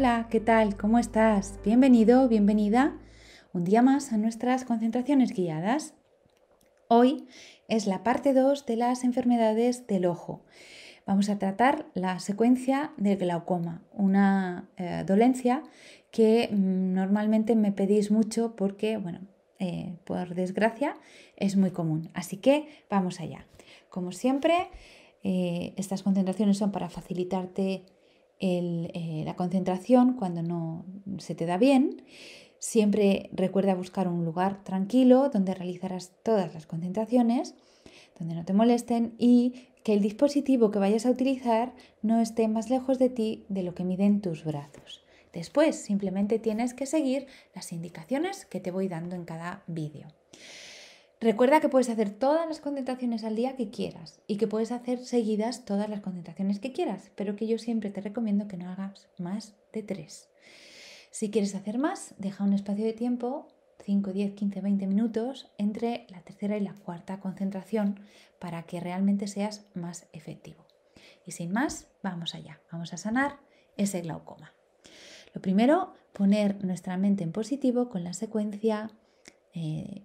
Hola, ¿qué tal? ¿Cómo estás? Bienvenido, bienvenida un día más a nuestras concentraciones guiadas. Hoy es la parte 2 de las enfermedades del ojo. Vamos a tratar la secuencia del glaucoma, una eh, dolencia que mm, normalmente me pedís mucho porque, bueno, eh, por desgracia, es muy común. Así que vamos allá. Como siempre, eh, estas concentraciones son para facilitarte eh, la concentración cuando no se te da bien. Siempre recuerda buscar un lugar tranquilo donde realizarás todas las concentraciones, donde no te molesten y que el dispositivo que vayas a utilizar no esté más lejos de ti de lo que miden tus brazos. Después simplemente tienes que seguir las indicaciones que te voy dando en cada vídeo. Recuerda que puedes hacer todas las concentraciones al día que quieras y que puedes hacer seguidas todas las concentraciones que quieras, pero que yo siempre te recomiendo que no hagas más de tres. Si quieres hacer más, deja un espacio de tiempo, 5, 10, 15, 20 minutos, entre la tercera y la cuarta concentración para que realmente seas más efectivo. Y sin más, vamos allá, vamos a sanar ese glaucoma. Lo primero, poner nuestra mente en positivo con la secuencia eh,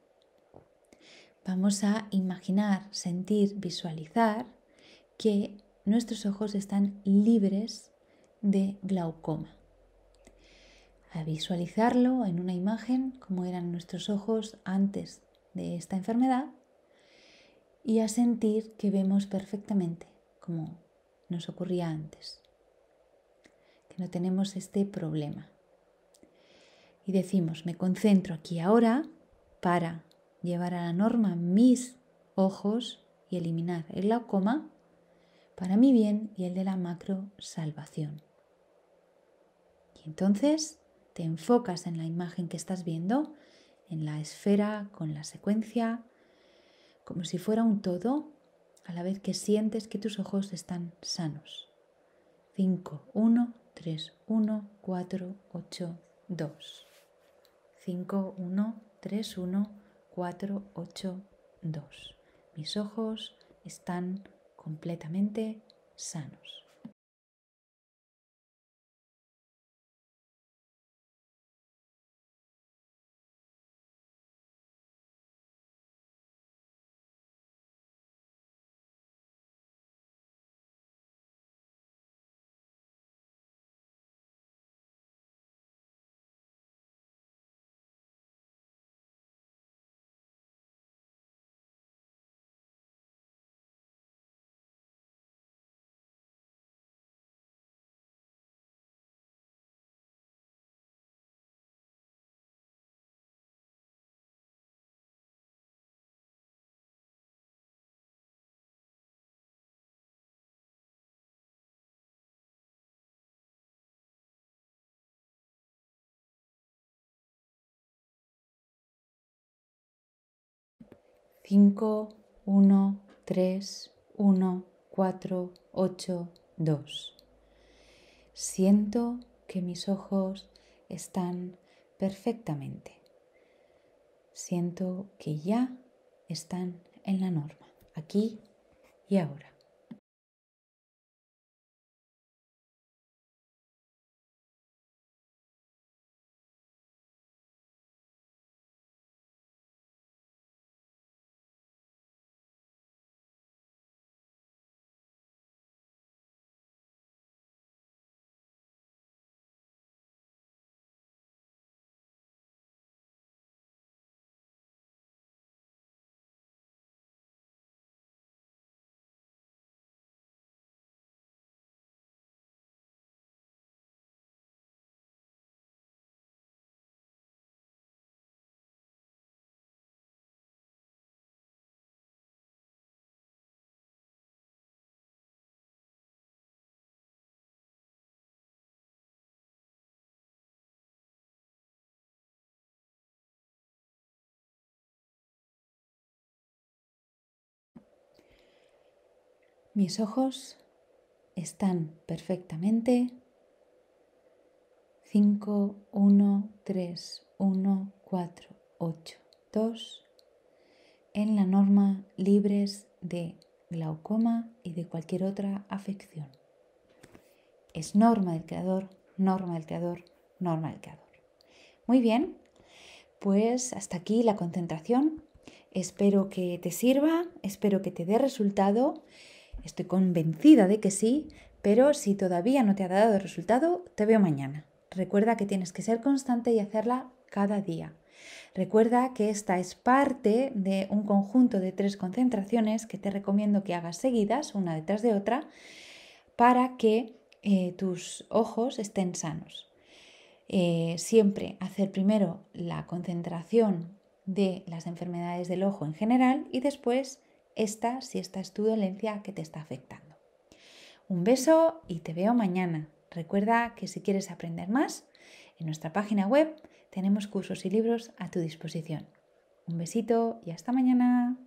vamos a imaginar, sentir, visualizar que nuestros ojos están libres de glaucoma. A visualizarlo en una imagen, como eran nuestros ojos antes de esta enfermedad, y a sentir que vemos perfectamente, como nos ocurría antes, que no tenemos este problema. Y decimos, me concentro aquí ahora para llevar a la norma mis ojos y eliminar el glaucoma para mi bien y el de la macro salvación. Y entonces te enfocas en la imagen que estás viendo, en la esfera, con la secuencia, como si fuera un todo, a la vez que sientes que tus ojos están sanos. 5, 1, 3, 1, 4, 8, 2. 5, 1, 3, 1, 482. Mis ojos están completamente sanos. 5, 1, 3, 1, 4, 8, 2. Siento que mis ojos están perfectamente. Siento que ya están en la norma, aquí y ahora. Mis ojos están perfectamente 5, 1, 3, 1, 4, 8, 2 en la norma libres de glaucoma y de cualquier otra afección. Es norma del creador, norma del creador, norma del creador. Muy bien, pues hasta aquí la concentración. Espero que te sirva, espero que te dé resultado Estoy convencida de que sí, pero si todavía no te ha dado el resultado, te veo mañana. Recuerda que tienes que ser constante y hacerla cada día. Recuerda que esta es parte de un conjunto de tres concentraciones que te recomiendo que hagas seguidas, una detrás de otra, para que eh, tus ojos estén sanos. Eh, siempre hacer primero la concentración de las enfermedades del ojo en general y después esta si esta es tu dolencia que te está afectando. Un beso y te veo mañana. Recuerda que si quieres aprender más, en nuestra página web tenemos cursos y libros a tu disposición. Un besito y hasta mañana.